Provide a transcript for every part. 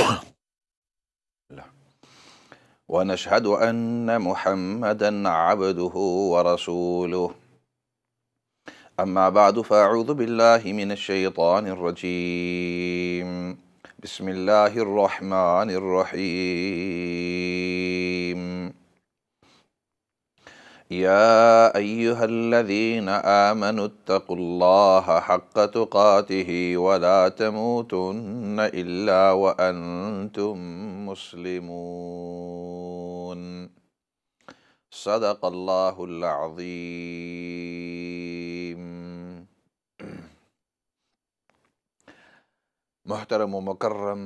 ونشهد أن محمدا عبده ورسوله أما بعد فأعوذ بالله من الشيطان الرجيم بسم الله الرحمن الرحيم يا ايها الذين امنوا اتقوا الله حق تقاته ولا تموتن الا وانتم مسلمون صدق الله العظيم محترम मकर्रम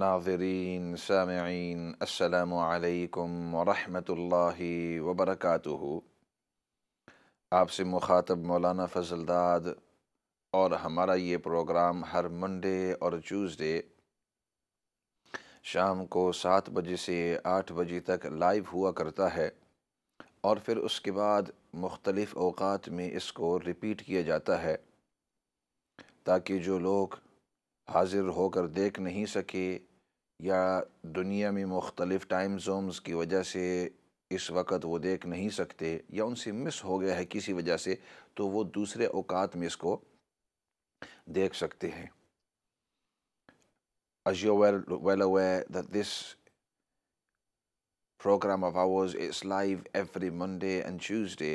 नाजरीन सामीन असलकम वरहमतुल्लाहि वबरकातुहु आपसे मुखातब मौलाना फजलदाद और हमारा ये प्रोग्राम हर मंडे और ट्यूसडे शाम को सात बजे से आठ बजे तक लाइव हुआ करता है और फिर उसके बाद मुख्तलिफ़ अवकात में इसको रिपीट किया जाता है ताकि जो लोग हाजिर होकर देख नहीं सके या दुनिया में मुख्तलिफ़ टाइम जोन्स की वजह से इस वक्त वो देख नहीं सकते या उनसे मिस हो गया है किसी वजह से तो वो दूसरे अवकात में इसको देख सकते हैं As you're well, well aware that this program of ours is live every Monday and Tuesday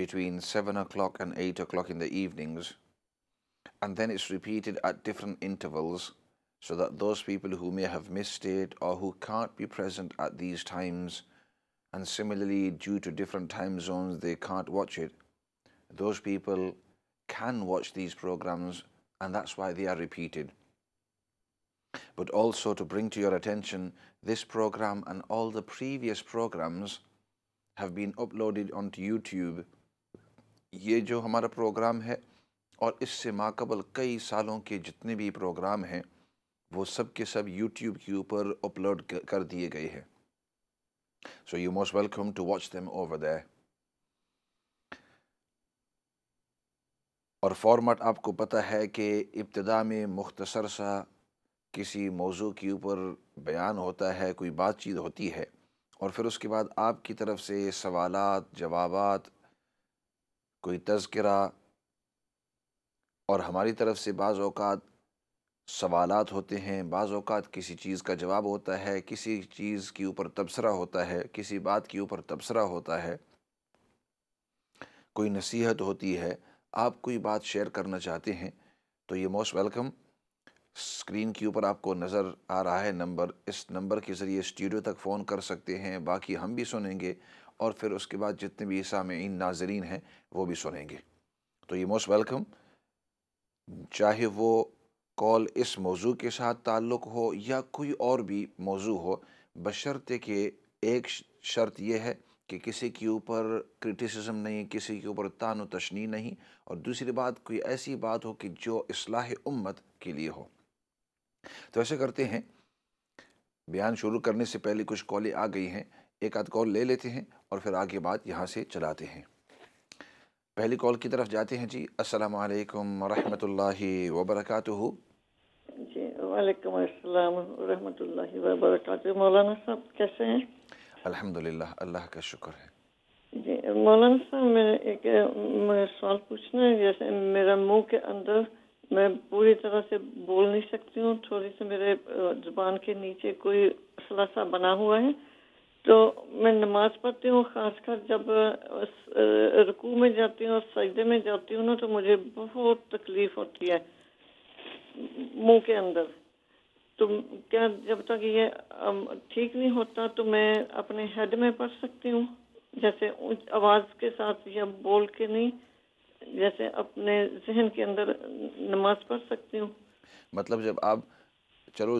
between seven o'clock and eight o'clock in the evenings. and then it's repeated at different intervals so that those people who may have missed it or who can't be present at these times, and similarly, due to different time zones, they can't watch it, those people can watch these programs, and that's why they are repeated. But also to bring to your attention, this program and all the previous programs have been uploaded onto YouTube. Ye jo hamara program hai. और इससे माकबल कई सालों के जितने भी programme हैं वो सब के सब यूट्यूब के ऊपर अपलोड कर दिए गए हैं so you most welcome to watch them over the और फॉर्मेट आपको पता है कि इब्तदा में मुख्तसर सा किसी मौजू के ऊपर बयान होता है कोई बातचीत होती है और फिर उसके बाद आपकी तरफ से सवालात जवाबात कोई तस्करा और हमारी तरफ से बाज़ सवाल होते हैं बाज़ किसी चीज़ का जवाब होता है किसी चीज़ के ऊपर तबसरा होता है किसी बात के ऊपर तबसरा होता है कोई नसीहत होती है आप कोई बात शेयर करना चाहते हैं तो ये मोस्ट वेलकम स्क्रीन के ऊपर आपको नज़र आ रहा है नंबर इस नंबर के ज़रिए स्टूडियो तक फ़ोन कर सकते हैं बाकी हम भी सुनेंगे और फिर उसके बाद जितने भी इन नाजरीन हैं वो भी सुनेंगे तो ये मोस्ट वेलकम चाहे वो कॉल इस मौजू के साथ ताल्लुक़ हो या कोई और भी मौजू हो बशर्ते के एक शर्त यह है कि किसी के ऊपर क्रिटिसिज्म नहीं किसी के ऊपर तान तशनी नहीं और दूसरी बात कोई ऐसी बात हो कि जो असलाह उम्मत के लिए हो तो ऐसे करते हैं बयान शुरू करने से पहले कुछ कॉलें आ गई हैं एक आध कॉल ले लेते हैं और फिर आगे बात यहाँ से चलाते हैं पहली कॉल की तरफ जाते हैं जी अस्सलाम वालेकुम रहमतुल्लाहि जी वालेकुम अस्सलाम मौलाना साहब कैसे हैं अल्हम्दुलिल्लाह अल्लाह का शुक्र है जी मौलाना साहब मैंने एक सवाल पूछना है जैसे मेरा मुंह के अंदर मैं पूरी तरह से बोल नहीं सकती हूँ थोड़ी सी मेरे जुबान के नीचे कोई असला सा बना हुआ है तो मैं नमाज पढ़ती हूँ खासकर जब रुकू में जाती हूँ और सजदे में जाती हूँ ना तो मुझे बहुत तकलीफ होती है मुंह के अंदर तो क्या जब तक ये ठीक नहीं होता तो मैं अपने हेड में पढ़ सकती हूँ जैसे आवाज के साथ या बोल के नहीं जैसे अपने जहन के अंदर नमाज पढ़ सकती हूँ मतलब जब आप चलो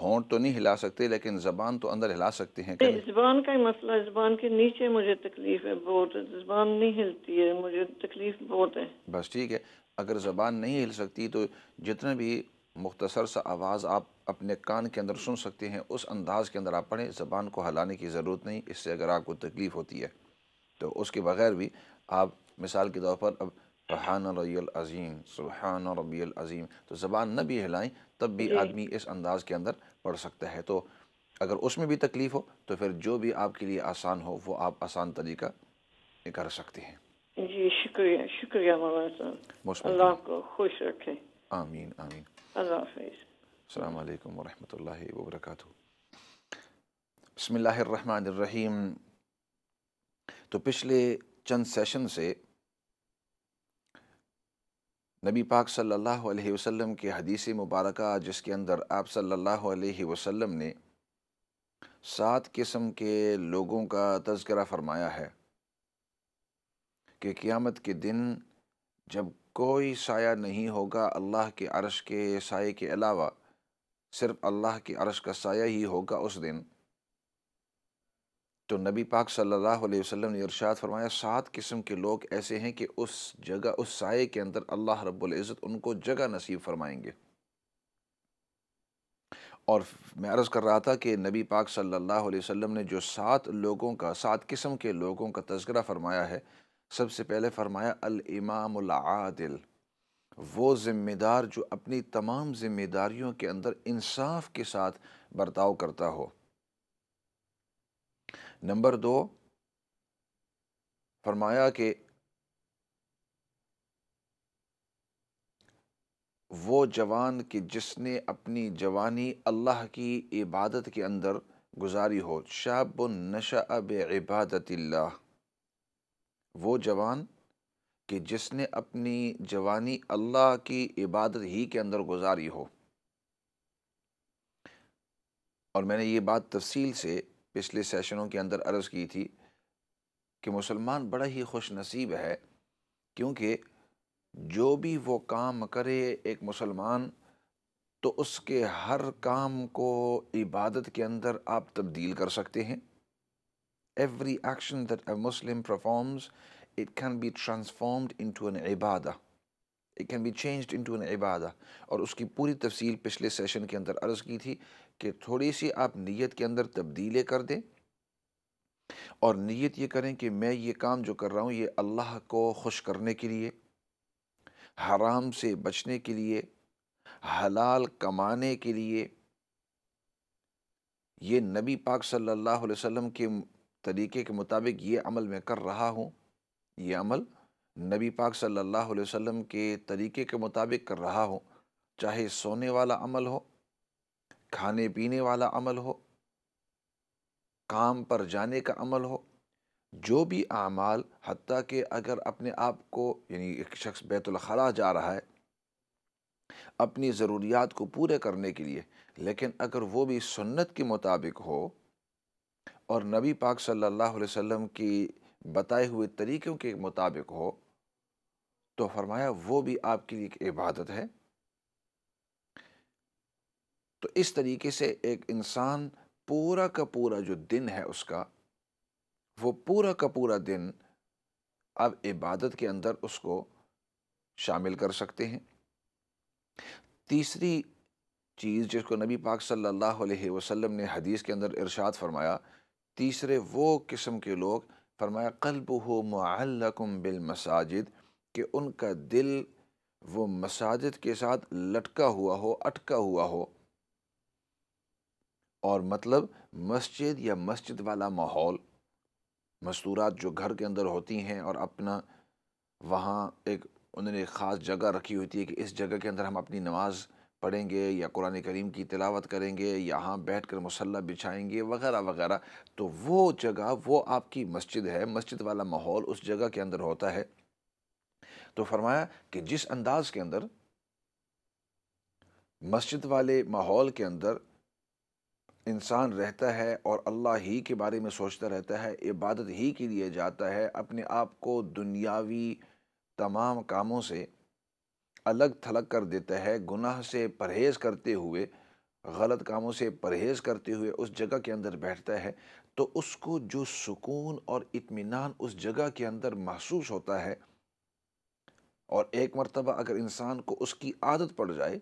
होंठ तो नहीं हिला सकते लेकिन जबान तो अंदर हिला सकते हैं जबान का ही मसला जबान के नीचे मुझे तकलीफ है बहुत जबान नहीं हिलती है मुझे तकलीफ बहुत है बस ठीक है अगर जबान नहीं हिल सकती तो जितना भी मुख्तसर सा आवाज़ आप अपने कान के अंदर सुन सकते हैं उस अंदाज के अंदर आप पढ़ें जबान को हलाने की ज़रूरत नहीं इससे अगर आपको तकलीफ़ होती है तो उसके बगैर भी आप मिसाल के तौर पर अब सुबहान रबील अज़ीम सुबहान रबील अज़ीम तो ज़बान न भी हिलाएं तब भी आदमी इस अंदाज़ के अंदर पढ़ सकता है तो अगर उसमें भी तकलीफ़ हो तो फिर जो भी आपके लिए आसान हो वो आप आसान तरीका कर सकते हैं जी शुक्रिया शुक्रिया साहब अल्लाह आपको खुश रखें आमीन आमीन अल्लाह हाफिज़ अलैक्म वरहमतुल्लाहि व बरकातहू तो पिछले चंद सेशन से नबी पाक सल्लल्लाहु अलैहि वसल्लम के हदीस मुबारक जिसके अंदर आप सल्लल्लाहु अलैहि वसल्लम ने सात किस्म के लोगों का तस्करा फरमाया है कि क़ियामत के दिन जब कोई साया नहीं होगा अल्लाह के अरश के साय के अलावा सिर्फ़ अल्लाह के अरश का साया ही होगा उस दिन तो नबी पाक सल्लल्लाहु अलैहि वसल्लम ने इरशाद फरमाया सात किस्म के लोग ऐसे हैं कि उस जगह उस साये के अंदर अल्लाह रब्बुल इज़्ज़त उनको जगह नसीब फरमाएंगे और मैं अर्ज़ कर रहा था कि नबी पाक सल्लल्लाहु अलैहि वसल्लम ने जो सात लोगों का सात किस्म के लोगों का तस्करा फरमाया है सबसे पहले फरमाया अल इमाम आदिल वो ज़िम्मेदार जो अपनी तमाम ज़िम्मेदारियों के अंदर इंसाफ के साथ बर्ताव करता हो नंबर दो फरमाया कि वो जवान कि जिसने अपनी जवानी अल्लाह की इबादत के अंदर गुजारी हो शाब नशा इबादत वो जवान कि जिसने अपनी जवानी अल्लाह की इबादत ही के अंदर गुजारी हो और मैंने ये बात तफसील से पिछले सेशनों के अंदर अर्ज़ की थी कि मुसलमान बड़ा ही खुश नसीब है क्योंकि जो भी वो काम करे एक मुसलमान तो उसके हर काम को इबादत के अंदर आप तब्दील कर सकते हैं every action that a Muslim performs it can be transformed into an इबादा it can be changed into an इबादा और उसकी पूरी तफसील पिछले सेशन के अंदर अर्ज़ की थी कि थोड़ी सी आप नीयत के अंदर तब्दीलें कर दें और नीयत ये करें कि मैं ये काम जो कर रहा हूँ ये अल्लाह को खुश करने के लिए हराम से बचने के लिए हलाल कमाने के लिए ये नबी पाक सल्लल्लाहु अलैहि वसल्लम के तरीके के मुताबिक ये अमल मैं कर रहा हूँ ये अमल नबी पाक सल्लल्लाहु अलैहि वसल्लम के तरीके के मुताबिक कर रहा हूँ चाहे सोने वाला अमल हो खाने पीने वाला अमल हो काम पर जाने का अमल हो जो भी अमाल हती कि अगर अपने आप को यानी एक शख्स बैतुलखला जा रहा है अपनी ज़रूरियात को पूरे करने के लिए लेकिन अगर वो भी सुन्नत के मुताबिक हो और नबी पाक सल्लल्लाहु अलैहि वसल्लम की बताए हुए तरीक़ों के मुताबिक हो तो फरमाया वो भी आपके लिए एक इबादत है तो इस तरीके से एक इंसान पूरा का पूरा जो दिन है उसका वो पूरा का पूरा दिन अब इबादत के अंदर उसको शामिल कर सकते हैं तीसरी चीज़ जिसको नबी पाक सल्लल्लाहु अलैहि वसल्लम ने हदीस के अंदर इरशाद फरमाया तीसरे वो किस्म के लोग फरमाया कल्ब हो बिल मसाजिद कि उनका दिल वो मसाजिद के साथ लटका हुआ हो अटका हुआ हो और मतलब मस्जिद या मस्जिद वाला माहौल मस्तूरात जो घर के अंदर होती हैं और अपना वहाँ एक उन्होंने ख़ास जगह रखी होती है कि इस जगह के अंदर हम अपनी नमाज़ पढ़ेंगे या कुरान करीम की तिलावत करेंगे यहाँ बैठ कर मसल्ला बिछाएंगे वगैरह वगैरह तो वो जगह वो आपकी मस्जिद है मस्जिद वाला माहौल उस जगह के अंदर होता है तो फरमाया कि जिस अंदाज के अंदर मस्जिद वाले माहौल के अंदर इंसान रहता है और अल्लाह ही के बारे में सोचता रहता है इबादत ही के लिए जाता है अपने आप को दुनियावी तमाम कामों से अलग थलग कर देता है गुनाह से परहेज़ करते हुए गलत कामों से परहेज़ करते हुए उस जगह के अंदर बैठता है तो उसको जो सुकून और इत्मीनान उस जगह के अंदर महसूस होता है और एक मरतबा अगर इंसान को उसकी आदत पड़ जाए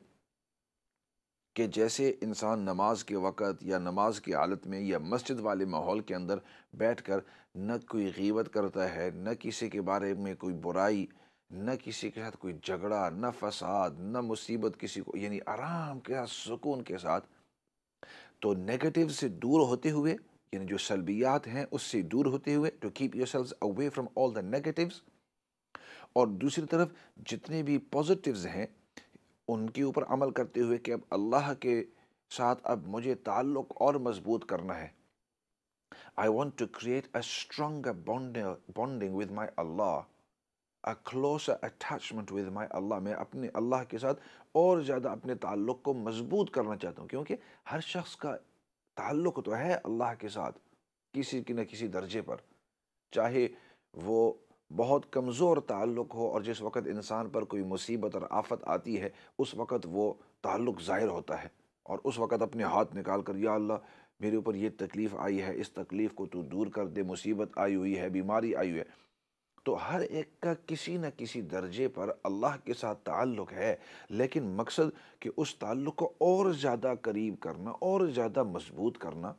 कि जैसे इंसान नमाज के वक़्त या नमाज की हालत में या मस्जिद वाले माहौल के अंदर बैठ कर न कोई गीबत करता है न किसी के बारे में कोई बुराई न किसी के साथ कोई झगड़ा न फसाद न मुसीबत किसी को यानी आराम के साथ सुकून के साथ तो नेगेटिव से दूर होते हुए यानी जो सलबियात हैं उससे दूर होते हुए to keep yourself away from all the negative और दूसरी तरफ जितने भी पॉजिटिव हैं उनके ऊपर अमल करते हुए कि अब अल्लाह के साथ अब मुझे ताल्लुक़ और मजबूत करना है I want to create a stronger bonding with my Allah a close attachment with my Allah मैं अपने अल्लाह के साथ और ज़्यादा अपने ताल्लुक़ को मजबूत करना चाहता हूँ क्योंकि हर शख्स का ताल्लुक़ तो है अल्लाह के साथ किसी के न किसी दर्जे पर चाहे वो बहुत कमज़ोर ताल्लुक़ हो और जिस वक्त इंसान पर कोई मुसीबत और आफत आती है उस वक़्त वो ताल्लुक़ ज़ाहिर होता है और उस वक़्त अपने हाथ निकाल कर या अल्लाह मेरे ऊपर ये तकलीफ़ आई है इस तकलीफ़ को तू दूर कर दे मुसीबत आई हुई है बीमारी आई हुई है तो हर एक का किसी न किसी दर्जे पर अल्लाह के साथ ताल्लुक़ है लेकिन मकसद कि उस ताल्लुक़ को और ज़्यादा करीब करना और ज़्यादा मजबूत करना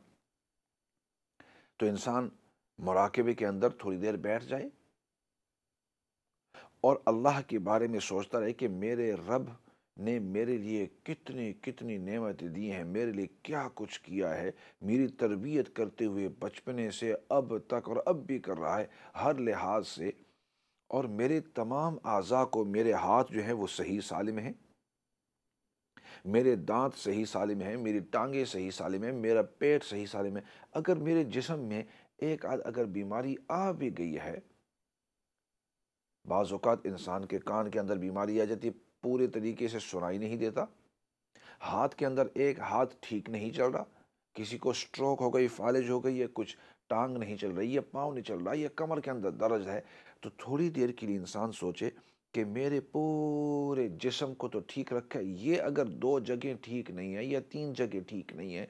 तो इंसान मराकबे के अंदर थोड़ी देर बैठ जाए और अल्लाह के बारे में सोचता रहे कि मेरे रब ने मेरे लिए कितनी कितनी नेमतें दी हैं मेरे लिए क्या कुछ किया है मेरी तरबियत करते हुए बचपने से अब तक और अब भी कर रहा है हर लिहाज से और मेरे तमाम अज़ा को मेरे हाथ जो हैं वो सही सालिम हैं मेरे दांत सही सालिम हैं मेरी टांगे सही सालिम हैं मेरा पेट सही सालिम है अगर मेरे जिसम में एक आध अगर बीमारी आ भी गई है बाज़ात इंसान के कान के अंदर बीमारी आ जाती है पूरे तरीके से सुनाई नहीं देता हाथ के अंदर एक हाथ ठीक नहीं चल रहा किसी को स्ट्रोक हो गई फालिज हो गई या कुछ टांग नहीं चल रही या पाँव नहीं चल रहा या कमर के अंदर दर्ज है तो थोड़ी देर के लिए इंसान सोचे कि मेरे पूरे जिसम को तो ठीक रखा है ये अगर दो जगह ठीक नहीं है या तीन जगह ठीक नहीं है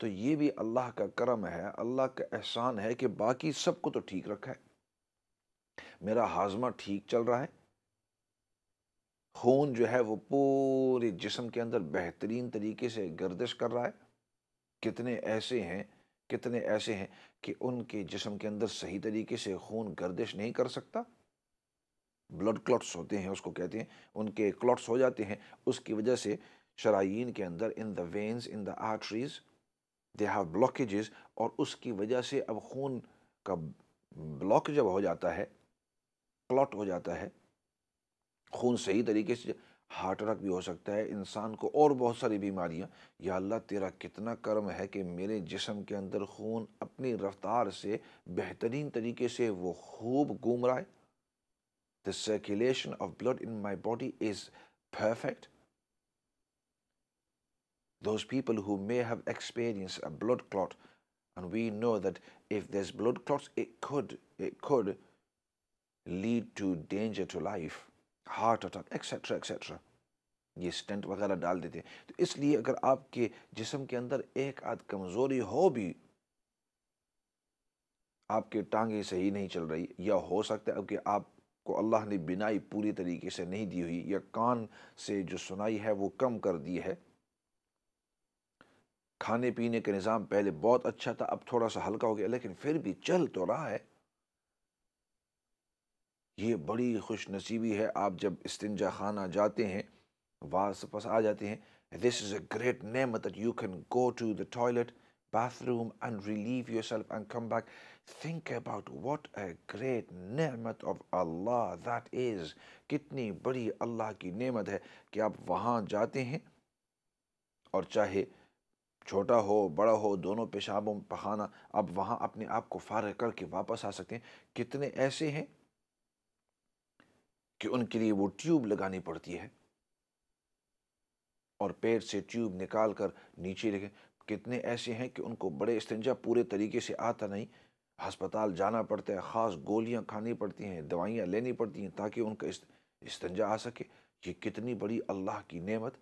तो ये भी अल्लाह का करम है अल्लाह का एहसान है कि बाकी सब को तो ठीक रखा है मेरा हाजमा ठीक चल रहा है खून जो है वो पूरे जिसम के अंदर बेहतरीन तरीके से गर्दिश कर रहा है कितने ऐसे हैं कितने ऐसे हैं कि उनके जिसम के अंदर सही तरीके से खून गर्दिश नहीं कर सकता ब्लड क्लॉट्स होते हैं उसको कहते हैं उनके क्लॉट्स हो जाते हैं उसकी वजह से शराइन के अंदर in the veins in the arteries they have blockages और उसकी वजह से अब खून का ब्लॉक जब हो जाता है क्लॉट हो जाता है खून सही तरीके से हार्ट अटैक भी हो सकता है इंसान को और बहुत सारी बीमारियां या अल्लाह तेरा कितना कर्म है कि मेरे जिसम के अंदर खून अपनी रफ्तार से बेहतरीन तरीके से वो खूब घूम रहा है the circulation of blood in my body is perfect those people who may have experience a blood clot and we know that if this blood clot it could it could lead to danger to life heart attack etcetera etcetera ये stent वगैरह डाल देते हैं तो इसलिए अगर आपके जिसम के अंदर एक आध कमज़ोरी हो भी आपके टांगे सही नहीं चल रही या हो सकता है कि आपको अल्लाह ने बिनाई पूरी तरीके से नहीं दी हुई या कान से जो सुनाई है वो कम कर दी है खाने पीने का निज़ाम पहले बहुत अच्छा था अब थोड़ा सा हल्का हो गया लेकिन फिर भी चल तो रहा है ये बड़ी खुश नसीबी है आप जब इस्तिंजा खाना जाते हैं वापस आ जाते हैं this is a great name that you can go to the toilet and relieve yourself and come back think about what a great nemat of Allah that is कितनी बड़ी अल्लाह की नेमत है कि आप वहाँ जाते हैं और चाहे छोटा हो बड़ा हो दोनों पेशाबों में पखाना आप वहाँ अपने आप को फ़ारग करके वापस आ सकते हैं कितने ऐसे हैं कि उनके लिए वो ट्यूब लगानी पड़ती है और पेट से ट्यूब निकाल कर नीचे रखें कितने ऐसे हैं कि उनको बड़े इस्तंजा पूरे तरीके से आता नहीं हस्पताल जाना पड़ता है ख़ास गोलियां खानी पड़ती हैं दवाइयां लेनी पड़ती हैं ताकि उनका इस्तंजा आ सके ये कितनी बड़ी अल्लाह की नेमत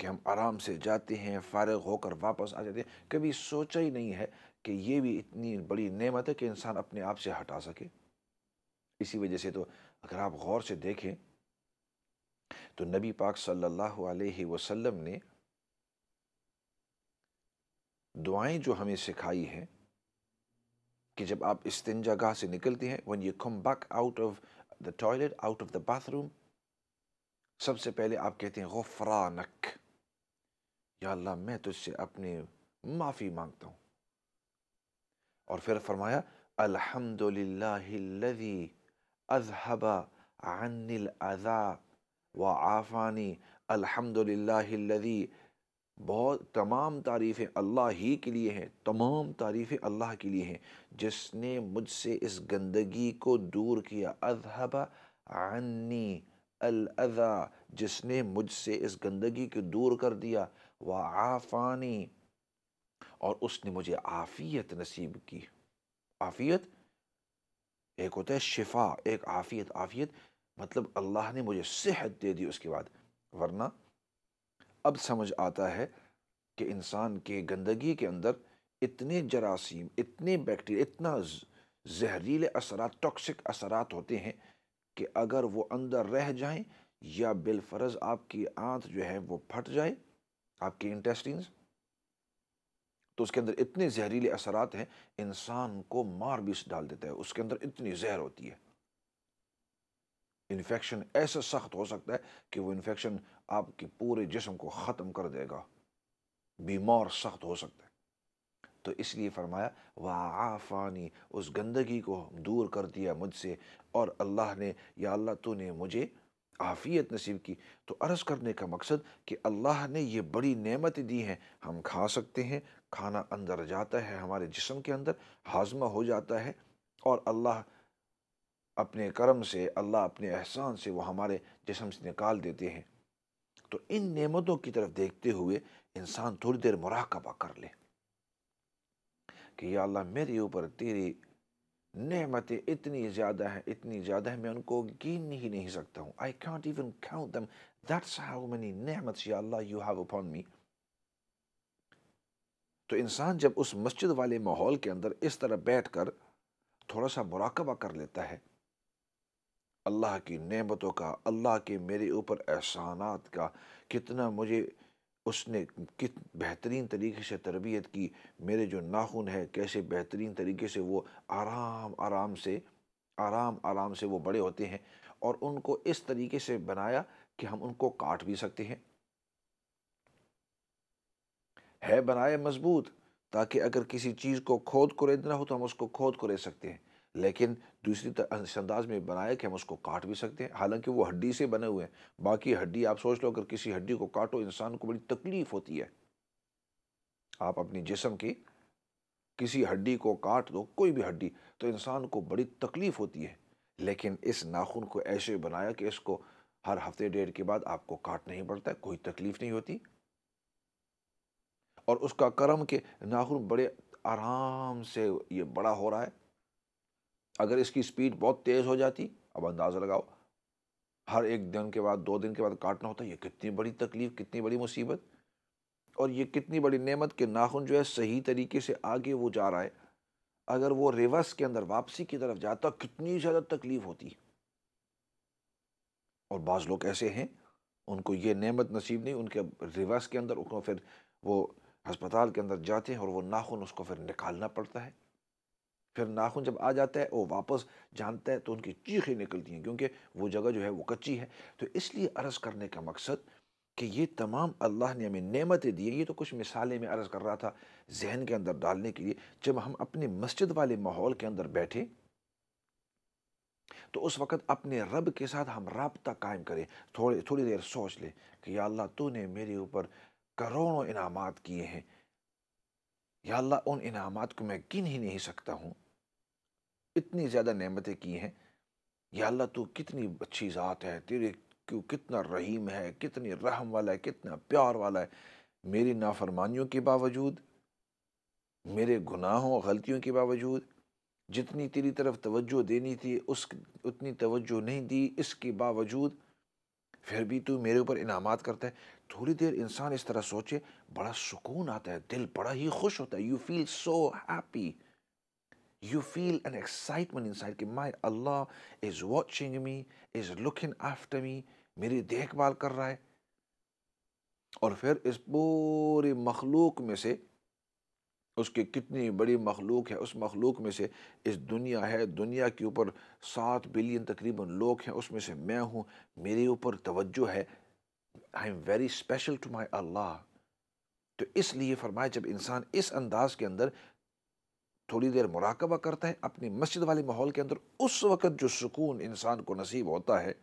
कि हम आराम से जाते हैं फारग होकर वापस आ जाते हैं कभी सोचा ही नहीं है कि ये भी इतनी बड़ी नेमत है कि इंसान अपने आप से हटा सके इसी वजह से तो अगर आप गौर से देखें तो नबी पाक सल्लल्लाहु अलैहि वसल्लम ने दुआएं जो हमें सिखाई हैं कि जब आप इस्तिंजा गाह से निकलते हैं when you come back out of the toilet out of the bathroom सबसे पहले आप कहते हैं गफरानक या अल्लाह मैं तुझसे अपने माफ़ी मांगता हूँ और फिर फरमाया अल्हम्दुलिल्लाहिल्लज़ी عني الأذى وعافاني الحمد आफ़ानी الذي बहुत तमाम तारीफ़ें अल्लाह ही के लिए हैं तमाम तारीफ़ें अल्लाह के लिए हैं जिसने मुझसे इस गंदगी को दूर किया अजहबा अन्नी अजा जिसने मुझसे इस गंदगी को दूर कर दिया व आफ़ानी और उसने मुझे आफ़ियत नसीब की आफ़ियत एक होता है शिफा एक आफ़ियत आफ़ियत मतलब अल्लाह ने मुझे सेहत दे दी उसके बाद वरना अब समझ आता है कि इंसान के गंदगी के अंदर इतने जरासीम इतने बैक्टीरिया इतना जहरीले असर टॉक्सिक असरात होते हैं कि अगर वो अंदर रह जाएं या बिलफर्ज आपकी आंत जो है वो फट जाए आपके इंटेस्टिन तो उसके अंदर इतने जहरीले असरात हैं इंसान को मार भी डाल देता है उसके अंदर इतनी जहर होती है इन्फेक्शन ऐसा सख्त हो सकता है कि वो इन्फेक्शन आपके पूरे जिसम को ख़त्म कर देगा बीमार सख्त हो सकता है तो इसलिए फरमाया व आफ़ानी उस गंदगी को दूर कर दिया मुझसे और अल्लाह ने या अल्लाह तो ने मुझे आफ़ियत नसीब की तो अर्ज़ करने का मकसद कि अल्लाह ने ये बड़ी नेमत दी हैं हम खा सकते हैं खाना अंदर जाता है हमारे जिसम के अंदर हाजमा हो जाता है और अल्लाह अपने करम से अल्लाह अपने एहसान से वो हमारे जिसम से निकाल देते हैं तो इन नेमतों की तरफ देखते हुए इंसान थोड़ी देर मुराकबा कर ले कि या अल्लाह मेरे ऊपर तेरी नेमतें इतनी ज़्यादा हैं इतनी ज़्यादा है मैं उनको गिन ही नहीं सकता हूँ I can't even can't dumb that's how many नेमत्स या Allah you have upon me तो इंसान जब उस मस्जिद वाले माहौल के अंदर इस तरह बैठ कर थोड़ा सा मुराकबा कर लेता है अल्लाह की नेमतों का अल्लाह के मेरे ऊपर एहसानात का कितना मुझे उसने कित बेहतरीन तरीके से तरबियत की मेरे जो नाखून है कैसे बेहतरीन तरीके से वो आराम आराम से आराम आराम से वो बड़े होते हैं और उनको इस तरीके से बनाया कि हम उनको काट भी सकते हैं है बनाए मजबूत ताकि अगर किसी चीज़ को खोद कुरेदना हो तो हम उसको खोद कुरेद सकते हैं लेकिन दूसरी अंदाज में बनाया कि हम उसको काट भी सकते हैं हालांकि वो हड्डी से बने हुए हैं बाकी हड्डी आप सोच लो अगर किसी हड्डी को काटो इंसान को बड़ी तकलीफ होती है आप अपनी जिसम की किसी हड्डी को काट दो कोई भी हड्डी तो इंसान को बड़ी तकलीफ होती है लेकिन इस नाखून को ऐसे बनाया कि इसको हर हफ्ते डेढ़ के बाद आपको काटना ही पड़ता है कोई तकलीफ नहीं होती और उसका कर्म के नाखून बड़े आराम से ये बड़ा हो रहा है अगर इसकी स्पीड बहुत तेज़ हो जाती अब अंदाज़ा लगाओ हर एक दिन के बाद दो दिन के बाद काटना होता है ये कितनी बड़ी तकलीफ़ कितनी बड़ी मुसीबत और ये कितनी बड़ी नेमत के नाखून जो है सही तरीके से आगे वो जा रहा है अगर वो रिवर्स के अंदर वापसी की तरफ जाता कितनी ज़्यादा तकलीफ़ होती और बाज़ लोग ऐसे हैं उनको ये नेमत नसीब नहीं उनके रिवर्स के अंदर फिर वो अस्पताल के अंदर जाते हैं और वो नाखून उसको फिर निकालना पड़ता है फिर नाखून जब आ जाता है वो वापस जानता है तो उनकी चीखें निकलती हैं क्योंकि वो जगह जो है वो कच्ची है तो इसलिए अर्ज़ करने का मकसद कि ये तमाम अल्लाह ने हमें नेमतें दी ये तो कुछ मिसालें में अर्ज़ कर रहा था जहन के अंदर डालने के लिए जब हम अपने मस्जिद वाले माहौल के अंदर बैठे तो उस वक़्त अपने रब के साथ हम रबता कायम करें थोड़े थोड़ी देर सोच लें कि या अल्लाह तूने मेरे ऊपर करोड़ों इनामात किए हैं या अल्लाह उन इनाम को मैं गिन ही नहीं सकता हूँ इतनी ज़्यादा नमतें की हैं या अल्लाह तू कितनी अच्छी ज़ात है तेरे क्यों कितना रहीम है कितनी रहम वाला है कितना प्यार वाला है मेरी नाफरमानियों के बावजूद मेरे गुनाहों गलतियों के बावजूद जितनी तेरी तरफ तवज्जो देनी थी उस उतनी तवज्जो नहीं दी इसके बावजूद फिर भी तू मेरे ऊपर इनामात करता है थोड़ी देर इंसान इस तरह सोचे बड़ा सुकून आता है दिल बड़ा ही खुश होता है you feel so happy you feel an excitement inside कि my Allah is watching me is looking after me मेरी देखभाल कर रहा है और फिर इस पूरे मखलूक में से उसके कितनी बड़ी मखलूक है उस मखलूक में से इस दुनिया है दुनिया के ऊपर सात बिलियन तकरीबन लोग हैं उसमें से मैं हूँ मेरे ऊपर तवज्जो है I am very special to my Allah तो इसलिए फरमाए जब इंसान इस अंदाज के अंदर थोड़ी देर मुराकबा करता है अपनी मस्जिद वाले माहौल के अंदर उस वक़्त जो सुकून इंसान को नसीब होता है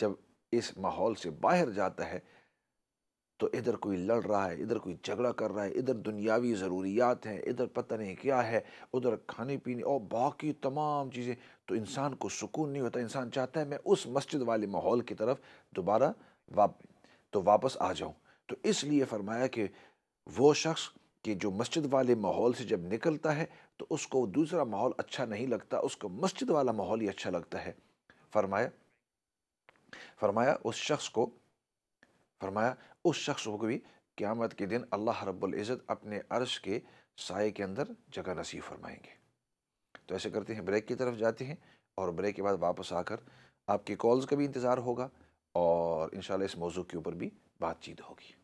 जब इस माहौल से बाहर जाता है तो इधर कोई लड़ रहा है इधर कोई झगड़ा कर रहा है इधर दुनियावी ज़रूरियात हैं इधर पता नहीं क्या है उधर खाने पीने और बाकी तमाम चीज़ें तो इंसान को सुकून नहीं होता इंसान चाहता है मैं उस मस्जिद वाले माहौल की तरफ दोबारा वाप तो वापस आ जाऊँ तो इसलिए फरमाया कि वो शख्स कि जो मस्जिद वाले माहौल से जब निकलता है तो उसको दूसरा माहौल अच्छा नहीं लगता उसको मस्जिद वाला माहौल ही अच्छा लगता है फरमाया फरमाया उस शख्स को फरमाया उस शख्स को भी क़्यामत के दिन अल्लाह रब्बुल इज़्ज़त अपने अर्श के साय के अंदर जगह नसीब फरमाएंगे तो ऐसे करते हैं ब्रेक की तरफ जाते हैं और ब्रेक के बाद वापस आकर आपकी कॉल्स का भी इंतज़ार होगा और इन इस मौजू के ऊपर भी बातचीत होगी